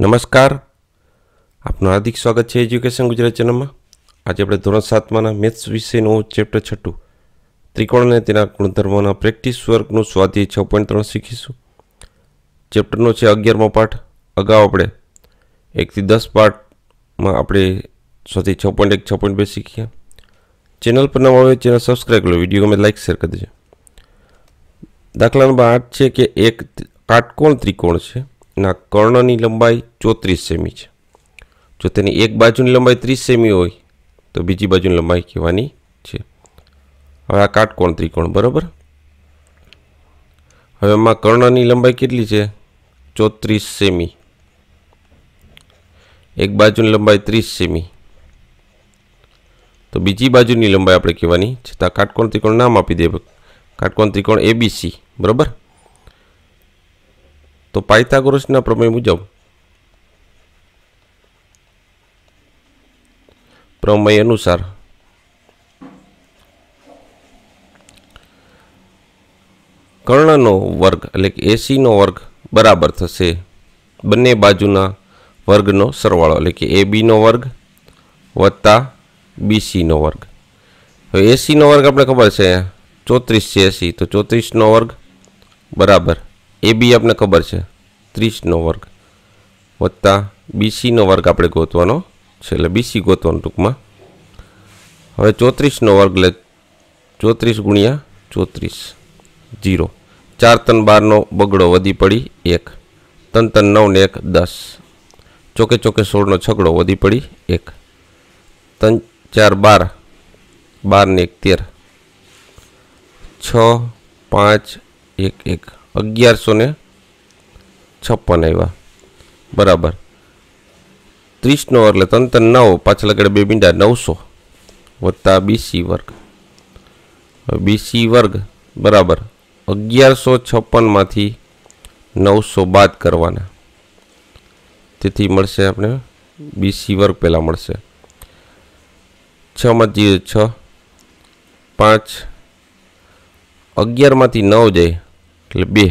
નમસ્કાર આપનું હાર્દિક સ્વાગત છે એજ્યુકેશન ગુજરાત ચેનલમાં આજે આપણે ધોરણ સાતમાંના મેથ્સ વિષયનું ચેપ્ટર છઠ્ઠું ત્રિકોણ અને તેના ગુણધર્મોના પ્રેક્ટિસ વર્કનું સ્વાધ્યાય છ પોઈન્ટ ત્રણ શીખીશું ચેપ્ટરનો છે અગિયારમો પાઠ અગાઉ આપણે એકથી દસ પાઠમાં આપણે સ્વાધ્યાય છ પોઈન્ટ એક છ પોઈન્ટ બે શીખ્યા ચેનલ પર નવા હોય ચેનલ સબસ્ક્રાઈબ કરો વિડીયો ગમે લાઇક શેર કરી દેજો દાખલા નંબર આઠ છે કે એક કાટકોણ ત્રિકોણ છે ના કર્ણની લંબાઈ ચોત્રીસ સેમી છે જો તેની એક બાજુની લંબાઈ ત્રીસ સેમી હોય તો બીજી બાજુની લંબાઈ કહેવાની છે હવે આ કાટકોણ ત્રિકોણ બરાબર હવે એમાં કર્ણની લંબાઈ કેટલી છે ચોત્રીસ સેમી એક બાજુની લંબાઈ ત્રીસ સેમી તો બીજી બાજુની લંબાઈ આપણે કહેવાની છતાં કાટકોણ ત્રિકોણ નામ આપી દે કાટકોણ ત્રિકોણ એબીસી બરાબર તો પાયથાગોરસના પ્રમેય મુજબ પ્રમેય અનુસાર કર્ણનો વર્ગ એટલે કે એસીનો વર્ગ બરાબર થશે બંને બાજુના વર્ગનો સરવાળો એટલે કે એ બીનો વર્ગ વત્તા બીસીનો વર્ગ હવે એસીનો વર્ગ આપણે ખબર છે ચોત્રીસ છે એસી તો ચોત્રીસનો વર્ગ બરાબર એ બી આપને ખબર છે ત્રીસનો વર્ગ વત્તા બીસીનો વર્ગ આપણે ગોતવાનો છે એટલે બીસી ગોતવાનો ટૂંકમાં હવે ચોત્રીસનો વર્ગ એટલે ચોત્રીસ ગુણ્યા ચોત્રીસ જીરો ચાર તન બારનો બગડો વધી પડી એક તન તન નવને એક દસ ચોકે ચોકે સોળનો છગડો વધી પડી એક ત્રણ ચાર બાર બારને એક તેર છ પાંચ એક એક અગિયારસો ને છપ્પન આવ્યા બરાબર ત્રીસનો એટલે ત્રણ ત્રણ નવ પાછળ આગળ બે મીંડા નવસો વત્તા બીસી વર્ગ બીસી વર્ગ બરાબર અગિયારસો છપ્પનમાંથી નવસો બાદ કરવાના તેથી મળશે આપણે બીસી વર્ગ પહેલાં મળશે છમાં જીરો છ પાંચ અગિયારમાંથી નવ જાય એટલે બે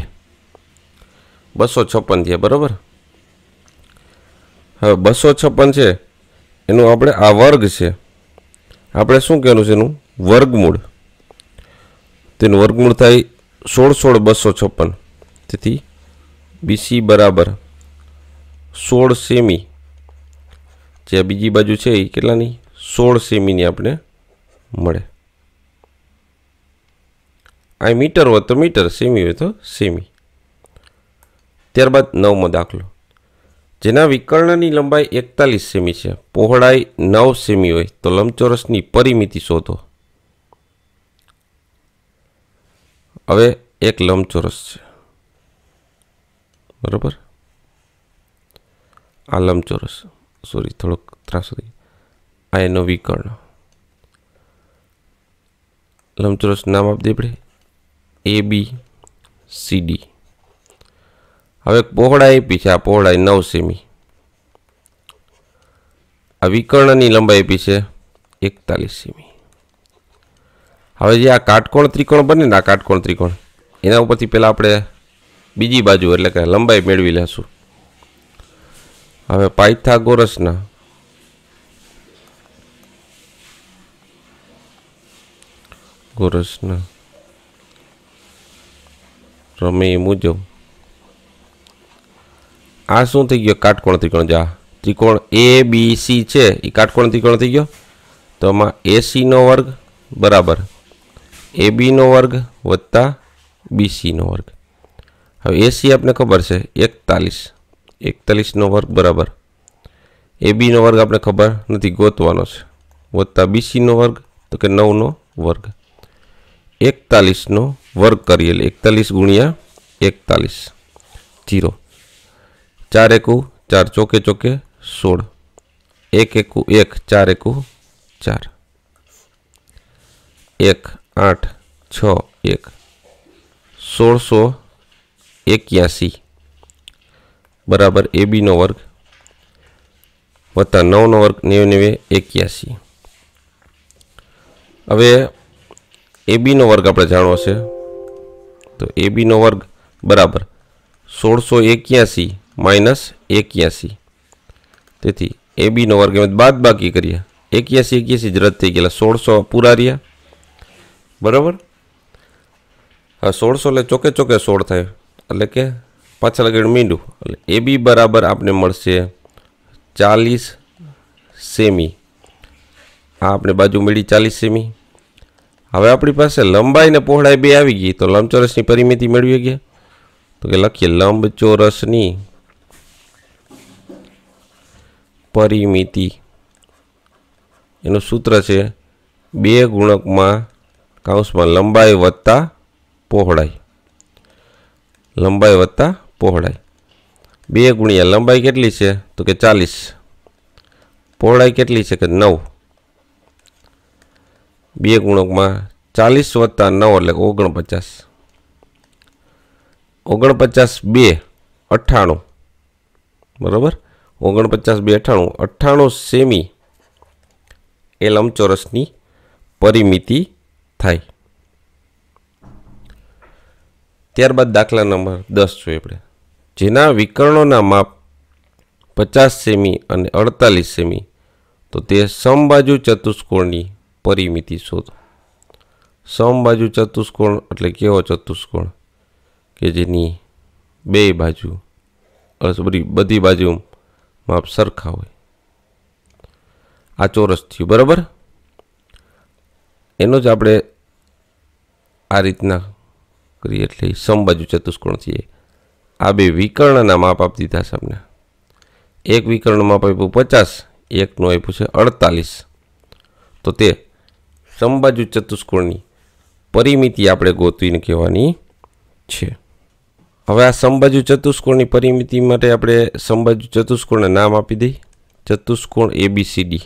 બસો છપ્પન થયા બરાબર હવે બસો છપ્પન છે એનું આપણે આ વર્ગ છે આપણે શું કહેવાનું છે એનું વર્ગમૂળ તેનું વર્ગમૂળ થાય સોળ સોળ બસો છપ્પન તેથી બીસી બરાબર સોળ સેમી જે બીજી બાજુ છે એ કેટલાની સોળ સેમીની આપણે મળે આ મીટર હોત તો મીટર સેમી હોય તો સેમી ત્યારબાદ નવમો દાખલો જેના વિકર્ણની લંબાઈ એકતાલીસ સેમી છે પહોળાઈ નવ સેમી હોય તો લંબચોરસની પરિમિતિ શોધો હવે એક લંબચોરસ છે બરોબર આ લંબચોરસ સોરી થોડોક ત્રાસ આ એનો વિકર્ણ લંબચોરસ નામ આપી દે એ બી સી ડી હવે પહોળા એપી છે આ પહોળાઈ નવ સેમી આ વિકર્ણની લંબાઈ આપી છે એકતાલીસ સેમી હવે જે આ કાટકોણ ત્રિકોણ બને ને આ કાટકોણ ત્રિકોણ એના ઉપરથી પહેલાં આપણે બીજી બાજુ એટલે કે લંબાઈ મેળવી લેશું હવે પાયથાગોરસના ગોરસના રમે એ મુજબ આ શું થઈ ગયો કાટકોણ ત્રિકોણ જા ત્રિકોણ એ બી સી છે એ કાટકોણ ત્રિકોણ થઈ ગયો તો આમાં એસીનો વર્ગ બરાબર એ બીનો વર્ગ વત્તા બીસીનો વર્ગ હવે એસી આપને ખબર છે એકતાલીસ એકતાલીસનો વર્ગ બરાબર એ બીનો વર્ગ આપણે ખબર નથી ગોતવાનો છે વત્તા બીસીનો વર્ગ તો કે નવનો વર્ગ એકતાલીસનો वर्क करिए 41 * 41 0 4 * 1 = 4 चौके चौके 16 1 * 1 = 1 4 * 1 = 4 1 8 6 1 1600 81 बराबर ab નો વર્ગ + 9 નો વર્ગ 9 * 9 = 81 હવે ab નો વર્ગ આપણે જાણો છે તો એ બીનો વર્ગ બરાબર સોળસો એક્યાસી માઇનસ એક્યાસી તેથી એ બીનો વર્ગ એમ બાદ બાકી કરીએ એક્યાસી એક્યાસી જ રદ થઈ ગયેલા સોળસો પૂરા રહ્યા બરાબર હા સોળસો એટલે ચોકે ચોકે સોળ થાય એટલે કે પાછળ આગળ મીંડું એટલે એ બી બરાબર આપને મળશે ચાલીસ સેમી આ આપણે બાજુ મળી ચાલીસ સેમી હવે આપણી પાસે લંબાઈ અને પહોળાઈ બે આવી ગઈ તો લંબચોરસની પરિમિતિ મેળવી ગયા તો કે લખીએ લંબચોરસની પરિમિતિ એનું સૂત્ર છે બે ગુણકમાં કાઉન્સમાં લંબાઈ વત્તા પહોળાઈ લંબાઈ વત્તા પહોળાઈ બે ગુણ્યા લંબાઈ કેટલી છે તો કે ચાલીસ પહોળાઈ કેટલી છે કે નવ બે ગુણકમાં ચાલીસ વત્તા નવ એટલે ઓગણપચાસ ઓગણપચાસ બે અઠ્ઠાણું બરાબર ઓગણપચાસ બે અઠ્ઠાણું અઠ્ઠાણું સેમી એ લંબચોરસની પરિમિતિ થાય ત્યારબાદ દાખલા નંબર દસ જોઈએ આપણે જેના વિકર્ણોના માપ પચાસ સેમી અને અડતાલીસ સેમી તો તે સમબાજુ ચતુષ્કોણની પરિમિતિ શોધો સમબાજુ ચતુષ્કોણ એટલે કેવો ચતુષ્કોણ કે જેની બે બાજુ બધી બધી બાજુ માપ સરખા હોય આ ચોરસ થયું બરાબર એનો જ આપણે આ રીતના કરીએ એટલે સમબાજુ ચતુષ્કોણ થઈએ આ બે વિકર્ણના માપ આપી દીધા છે સામને એક વિકર્ણ માપ આપ્યું પચાસ એકનું આપ્યું છે અડતાલીસ તો તે સમબાજુ ચતુષ્કોણની પરિમિતિ આપણે ગોતવીને કહેવાની છે હવે આ સંબાજુ ચતુષ્કોણની પરિમિતિ માટે આપણે સમબાજુ ચતુષ્કોણને નામ આપી દઈ ચતુષ્કોણ એબીસીડી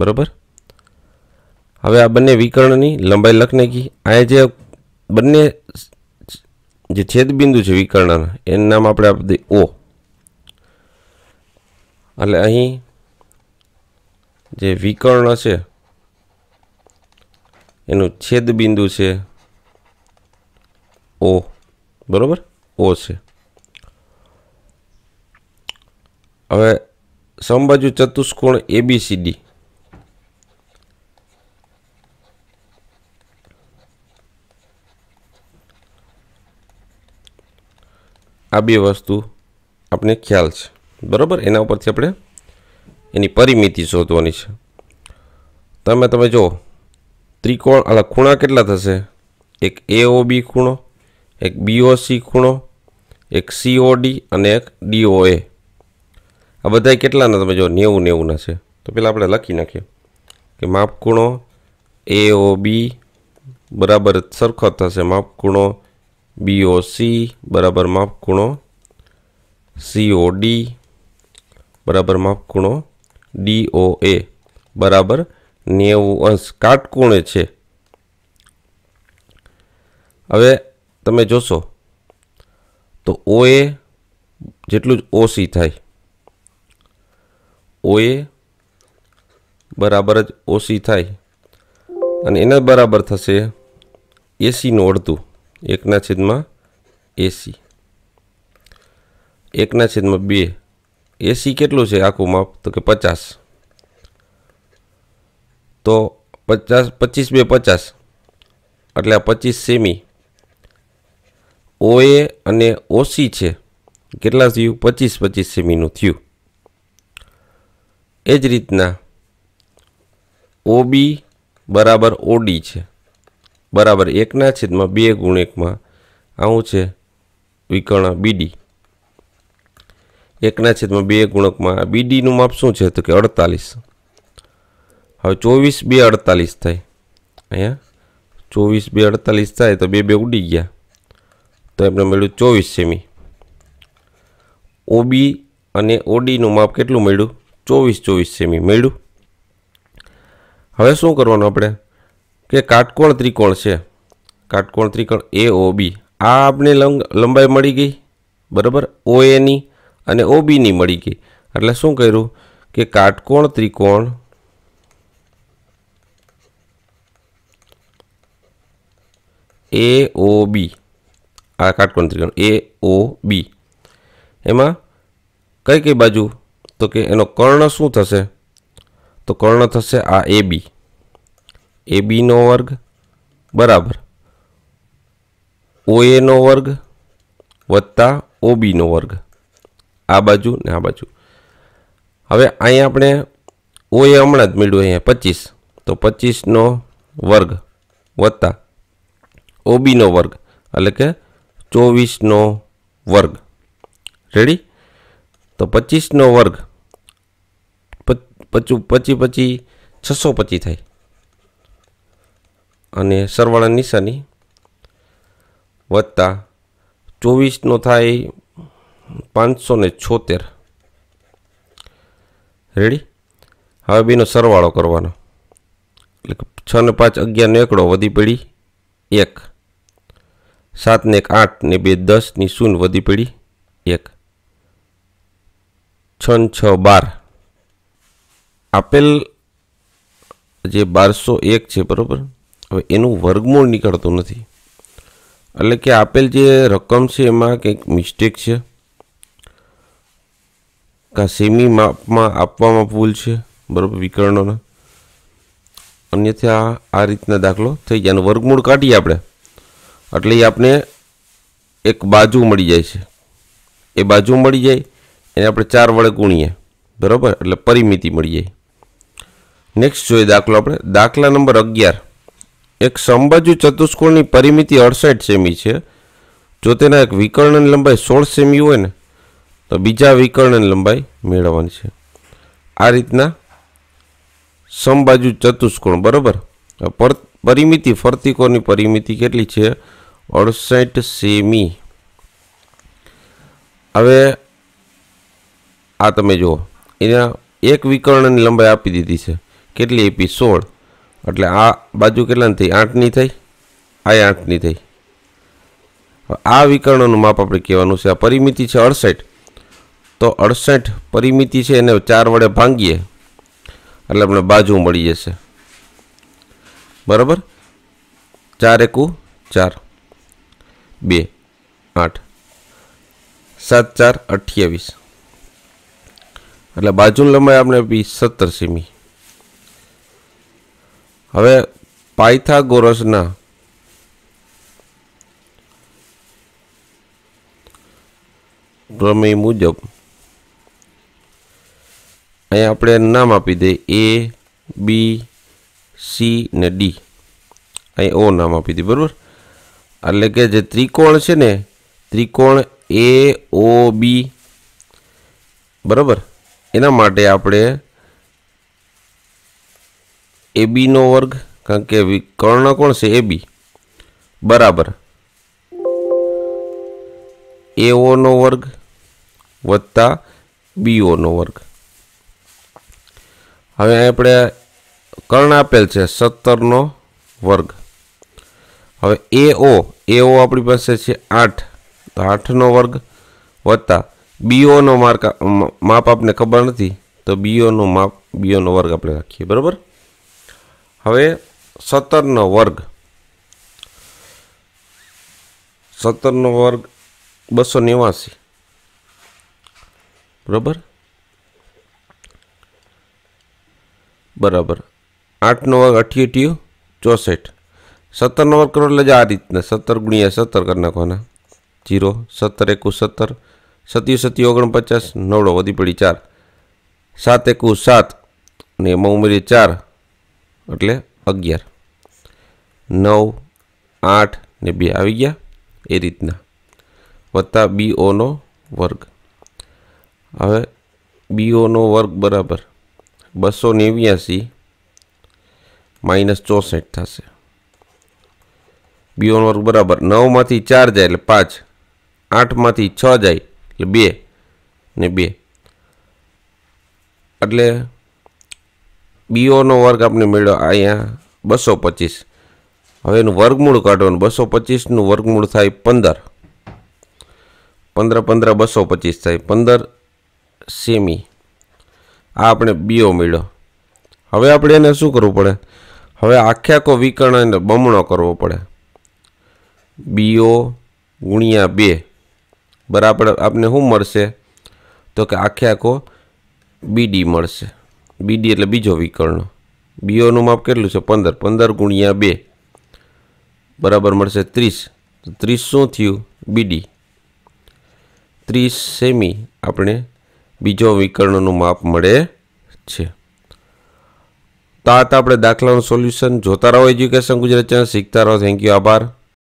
બરાબર હવે આ બંને વિકર્ણની લંબાઈ લખ નાખી આ જે બંને જે છેદબિંદુ છે વિકર્ણના એનું નામ આપણે આપી દઈએ ઓ એટલે અહીં જે વિકર્ણ છે એનું છેદ બિંદુ છે ઓ બરોબર ઓ છે હવે સમબાજુ ચતુષ્કોણ એબીસીડી આ બે વસ્તુ આપણે ખ્યાલ છે બરોબર એના ઉપરથી આપણે એની પરિમિતિ શોધવાની છે તમે તમે જુઓ ત્રિકોણ અલા ખૂણા કેટલા થશે એક બી ખૂણો એક સી ખૂણો એક સીઓડી અને એક ડીઓએ આ બધા કેટલાના તમે જો નેવું નેવુંના છે તો પહેલાં આપણે લખી નાખીએ કે માપખૂણો બી બરાબર સરખો થશે માપખૂણો સી બરાબર માપખૂણો સીઓડી બરાબર માપખૂણો ડીઓએ બરાબર નેવું અંશ કાટકોણે છે હવે તમે જોશો તો ઓ એ જેટલું જ ઓસી થાય ઓ એ બરાબર જ ઓસી થાય અને એના બરાબર થશે એસીનું અડધું એકના છેદમાં એસી એકના છેદમાં બે એસી કેટલું છે આખું માપ તો કે પચાસ તો પચાસ પચીસ બે પચાસ એટલે પચીસ સેમી ઓએ અને ઓસી છે કેટલા થયું પચીસ પચીસ સેમીનું થયું એ જ રીતના ઓબી બરાબર ઓડી છે બરાબર એકના છેદમાં બે ગુણ એકમાં આવું છે વિકર્ણ બીડી એકના છેદમાં બે ગુણકમાં બીડીનું માપ શું છે તો કે અડતાલીસ હવે ચોવીસ બે અડતાલીસ થાય અહીંયા ચોવીસ બે અડતાલીસ થાય તો બે બે ઉડી ગયા તો એમને મળ્યું ચોવીસ સેમી ઓબી અને ઓડીનું માપ કેટલું મળ્યું ચોવીસ ચોવીસ સેમી મળ્યું હવે શું કરવાનું આપણે કે કાટકોણ ત્રિકોણ છે કાટકોણ ત્રિકોણ એ ઓબી આ આપણે લંબાઈ મળી ગઈ બરાબર ઓ એની અને ઓબીની મળી ગઈ એટલે શું કર્યું કે કાટકોણ ત્રિકોણ એ ઓ બી આ કાટકોણ ત્રિકોણ એ ઓ બી એમાં કઈ કઈ બાજુ તો કે એનો કર્ણ શું થશે તો કર્ણ થશે આ એ બી એ બીનો વર્ગ બરાબર ઓ એનો વર્ગ વત્તા ઓ બીનો વર્ગ આ બાજુ ને આ બાજુ હવે અહીં આપણે ઓ એ હમણાં જ મેળવ્યું અહીંયા પચીસ તો પચીસનો વર્ગ વત્તા ઓબીનો વર્ગ એટલે કે ચોવીસનો વર્ગ રેડી તો પચીસનો વર્ગ પચું પચી પચી છસો પચી થાય અને સરવાળા નિશાની વત્તા ચોવીસનો થાય પાંચસો ને છોતેર રેડી હવે બીનો સરવાળો કરવાનો એટલે છ ને પાંચ અગિયારનો એકડો વધી પડી એક સાતને એક આઠ ને બે ની શૂન્ય વધી પડી એક છ છ બાર આપેલ જે બારસો એક છે બરાબર હવે એનું વર્ગમૂળ નીકળતું નથી એટલે કે આપેલ જે રકમ છે એમાં કંઈક મિસ્ટેક છે કાં સેમી માપમાં આપવામાં ભૂલ છે બરાબર વિકર્ણોના અન્યથા આ રીતના દાખલો થઈ ગયા વર્ગમૂળ કાઢીએ આપણે એટલે એ આપણે એક બાજુ મળી જાય છે એ બાજુ મળી જાય એને આપણે ચાર વડે ગુણીએ બરાબર એટલે પરિમિતિ મળી જાય નેક્સ્ટ જોઈએ દાખલો આપણે દાખલા નંબર અગિયાર એક સમબાજુ ચતુષ્કોણની પરિમિતિ અડસઠ સેમી છે જો તેના એક વિકર્ણન લંબાઈ સોળ સેમી હોય ને તો બીજા વિકર્ણન લંબાઈ મેળવવાની છે આ રીતના સમબાજુ ચતુષ્કોણ બરાબર પરિમિતિ ફરતી કોણની પરિમિતિ કેટલી છે અડસઠ સેમી હવે આ તમે જુઓ એના એક વિકર્ણની લંબાઈ આપી દીધી છે કેટલી આપી સોળ એટલે આ બાજુ કેટલાની થઈ આઠની થઈ આ આઠની થઈ આ વિકર્ણનું માપ આપણે કહેવાનું છે આ પરિમિતિ છે અડસઠ તો અડસઠ પરિમિતિ છે એને ચાર વડે ભાંગીએ એટલે આપણે બાજુ મળી જશે બરાબર ચાર એકુ ચાર બે આઠ સાત ચાર અઠ્યાવીસ એટલે બાજુની લંબાઈ આપણે બી સત્તર સીમી હવે પાયથાગોરસના પ્રમેય મુજબ અહીંયા આપણે નામ આપી દઈએ એ બી સી ને ડી અહીં ઓ નામ આપી દઈએ બરાબર એટલે કે જે ત્રિકોણ છે ને ત્રિકોણ એ ઓ બી બરાબર એના માટે આપણે એ બીનો વર્ગ કારણ કે કર્ણ કોણ છે એ બી બરાબર એ ઓનો વર્ગ વત્તા બીઓનો વર્ગ હવે આપણે કર્ણ આપેલ છે સત્તરનો વર્ગ હવે એ ઓ એ ઓ આપણી પાસે છે આઠ તો આઠનો વર્ગ વત્તા બીઓનો માર્ક માપ આપને ખબર નથી તો બીઓનો માપ બીઓનો વર્ગ આપણે રાખીએ બરાબર હવે સત્તરનો વર્ગ સત્તરનો વર્ગ બસો નેવાસી બરાબર બરાબર આઠનો વર્ગ અઠ્યાટીઓ ચોસઠ સત્તરનો વર્ગ કરો એટલે જ આ રીતના સત્તર ગુણ્યા સત્તર કરી નાખવાના જીરો સત્તર એકું સત્તર સત્યુ સત્યુ ઓગણપચાસ નવડો વધી પડી ચાર સાત એકું સાત અને એમાં ઉમેરી ચાર એટલે અગિયાર નવ આઠ ને બે આવી ગયા એ રીતના વત્તા બી ઓનો વર્ગ હવે બી ઓનો વર્ગ બરાબર બસો નેવ્યાસી માઇનસ ચોસઠ થશે બીઓનો વર્ગ બરાબર નવમાંથી ચાર જાય એટલે પાંચ આઠમાંથી છ જાય એટલે બે ને બે એટલે બીઓનો વર્ગ આપણે મેળ્યો અહીંયા બસો પચીસ હવે એનું વર્ગમૂળ કાઢવાનું બસો પચીસનું વર્ગમૂળ થાય પંદર પંદર પંદર બસો પચીસ થાય પંદર સેમી આ આપણે બીઓ મેળ્યો હવે આપણે એને શું કરવું પડે હવે આખે આખો વિકર્ણ એને બમણો કરવો પડે બીઓ ગુણ્યા બે બરાબર આપને શું મળશે તો કે આખે આખો બીડી મળશે બીડી એટલે બીજો વિકર્ણ બીઓનું માપ કેટલું છે પંદર પંદર ગુણ્યા બે બરાબર મળશે ત્રીસ ત્રીસ શું થયું બીડી ત્રીસ સેમી આપણે બીજો વિકર્ણનું માપ મળે છે તો આ આપણે દાખલાનું સોલ્યુશન જોતા રહો એજ્યુકેશન ગુજરાત ચેનલ શીખતા રહો થેન્ક યુ આભાર